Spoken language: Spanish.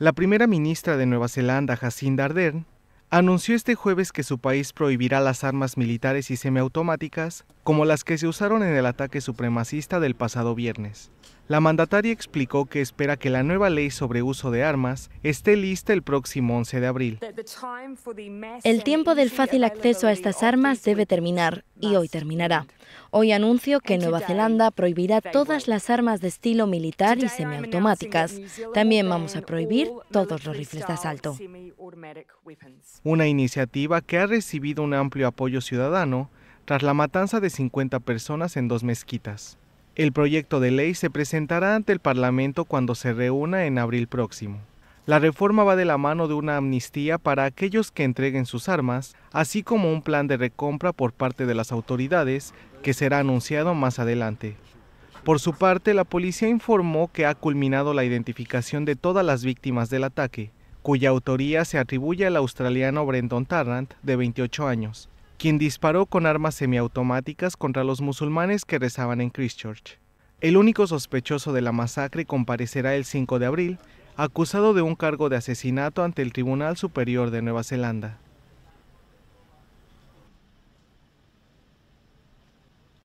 La primera ministra de Nueva Zelanda, Jacinda Ardern, anunció este jueves que su país prohibirá las armas militares y semiautomáticas como las que se usaron en el ataque supremacista del pasado viernes. La mandataria explicó que espera que la nueva ley sobre uso de armas esté lista el próximo 11 de abril. El tiempo del fácil acceso a estas armas debe terminar, y hoy terminará. Hoy anuncio que Nueva Zelanda prohibirá todas las armas de estilo militar y semiautomáticas. También vamos a prohibir todos los rifles de asalto. Una iniciativa que ha recibido un amplio apoyo ciudadano tras la matanza de 50 personas en dos mezquitas. El proyecto de ley se presentará ante el Parlamento cuando se reúna en abril próximo. La reforma va de la mano de una amnistía para aquellos que entreguen sus armas, así como un plan de recompra por parte de las autoridades que será anunciado más adelante. Por su parte, la policía informó que ha culminado la identificación de todas las víctimas del ataque, cuya autoría se atribuye al australiano Brendan Tarrant, de 28 años, quien disparó con armas semiautomáticas contra los musulmanes que rezaban en Christchurch. El único sospechoso de la masacre comparecerá el 5 de abril, acusado de un cargo de asesinato ante el Tribunal Superior de Nueva Zelanda.